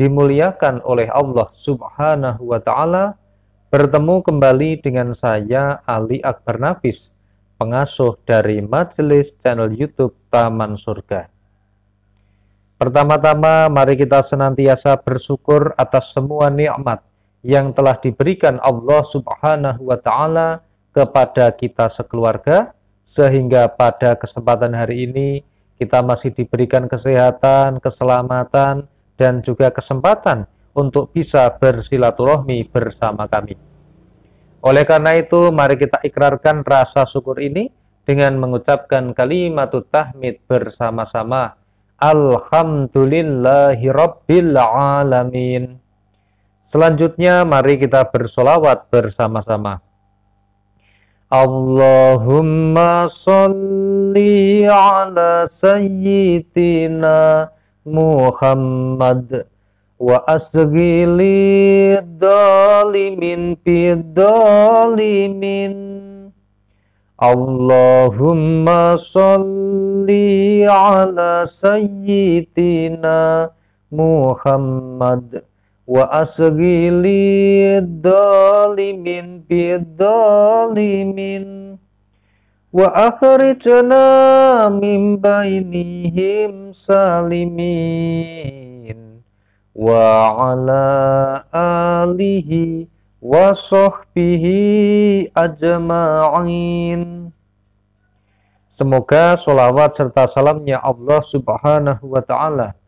dimuliakan oleh Allah Subhanahu wa taala bertemu kembali dengan saya Ali Akbar Nafis pengasuh dari majelis channel YouTube Taman Surga. Pertama-tama mari kita senantiasa bersyukur atas semua nikmat yang telah diberikan Allah Subhanahu wa taala kepada kita sekeluarga sehingga pada kesempatan hari ini kita masih diberikan kesehatan, keselamatan, dan juga kesempatan untuk bisa bersilaturahmi bersama kami. Oleh karena itu, mari kita ikrarkan rasa syukur ini dengan mengucapkan kalimat tahmid bersama-sama. Alhamdulillahirrabbilalamin. Selanjutnya, mari kita bersolawat bersama-sama. Allahumma salli ala sayyidina Muhammad wa asghili dalimin pidalimin. Allahumma salli ala sayyidina Muhammad wa asghili dalimin pidalimin. Wa bainihim salimin wa ala alihi wa وصحبه ajma'in. Semoga sholawat serta salamnya Allah subhanahu wa ta'ala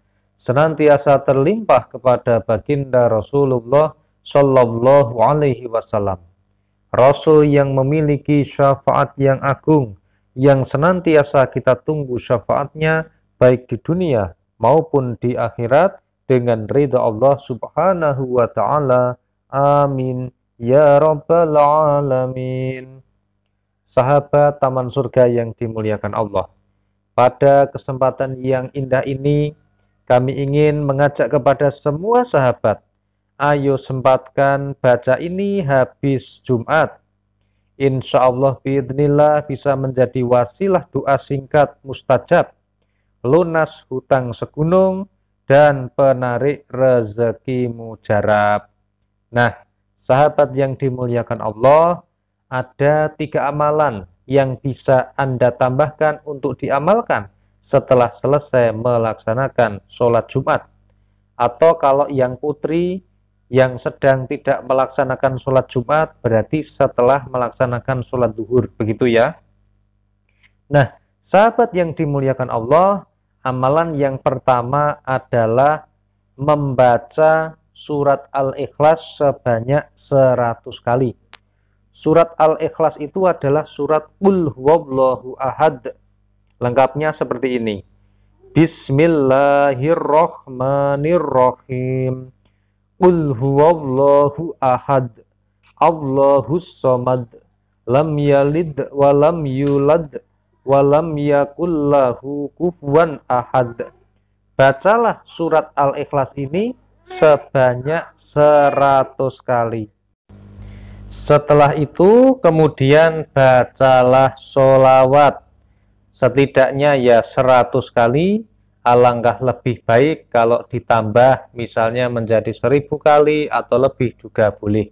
senantiasa terlimpah kepada baginda Rasulullah sallallahu alaihi wasallam Rasul yang memiliki syafaat yang agung, yang senantiasa kita tunggu syafaatnya baik di dunia maupun di akhirat dengan ridha Allah subhanahu wa ta'ala. Amin. Ya Rabbal Alamin. Sahabat Taman Surga yang dimuliakan Allah. Pada kesempatan yang indah ini, kami ingin mengajak kepada semua sahabat ayo sempatkan baca ini habis Jumat. Insya Allah biidnillah bisa menjadi wasilah doa singkat mustajab, lunas hutang segunung, dan penarik rezeki mujarab. Nah, sahabat yang dimuliakan Allah, ada tiga amalan yang bisa Anda tambahkan untuk diamalkan setelah selesai melaksanakan sholat Jumat. Atau kalau yang putri, yang sedang tidak melaksanakan sholat Jumat berarti setelah melaksanakan sholat duhur begitu ya nah sahabat yang dimuliakan Allah amalan yang pertama adalah membaca surat Al-Ikhlas sebanyak 100 kali surat Al-Ikhlas itu adalah surat Qul huwallahu ahad lengkapnya seperti ini Bismillahirrohmanirrohim. Qul huwallahu ahad Allahus samad lam yalid wa lam yulad wa lam yakul lahu kufuwan ahad Bacalah surat Al-Ikhlas ini sebanyak 100 kali. Setelah itu kemudian bacalah solawat setidaknya ya 100 kali alangkah lebih baik kalau ditambah misalnya menjadi seribu kali atau lebih juga boleh.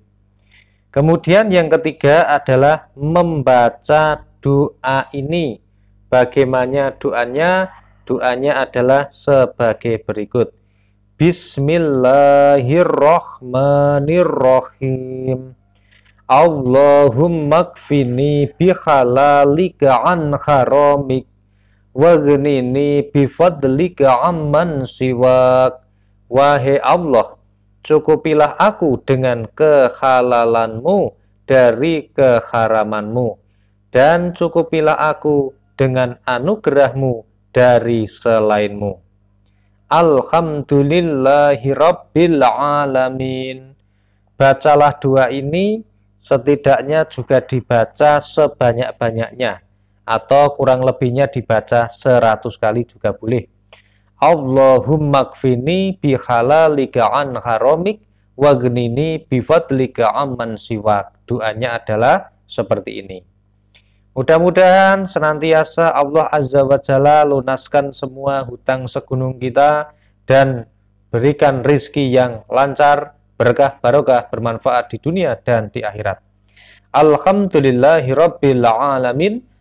Kemudian yang ketiga adalah membaca doa ini. Bagaimana doanya? Doanya adalah sebagai berikut. Bismillahirrahmanirrahim. Allahumma kfini bihalalika an haramik Waghnini bifadlika amman siwak. Wahai Allah, cukupilah aku dengan kehalalanmu dari keharamanmu. Dan cukupilah aku dengan anugerahmu dari selainmu. Alhamdulillahirrabbilalamin Bacalah dua ini setidaknya juga dibaca sebanyak-banyaknya atau kurang lebihnya dibaca 100 kali juga boleh. Allahumma kfini bihalalika an haramik wagnini bifadlika amman siwak. Doanya adalah seperti ini. Mudah-mudahan senantiasa Allah Azza wa Jalla lunaskan semua hutang segunung kita dan berikan rizki yang lancar, berkah, barokah, bermanfaat di dunia dan di akhirat. Alhamdulillahirrabbilalamin. Alamin.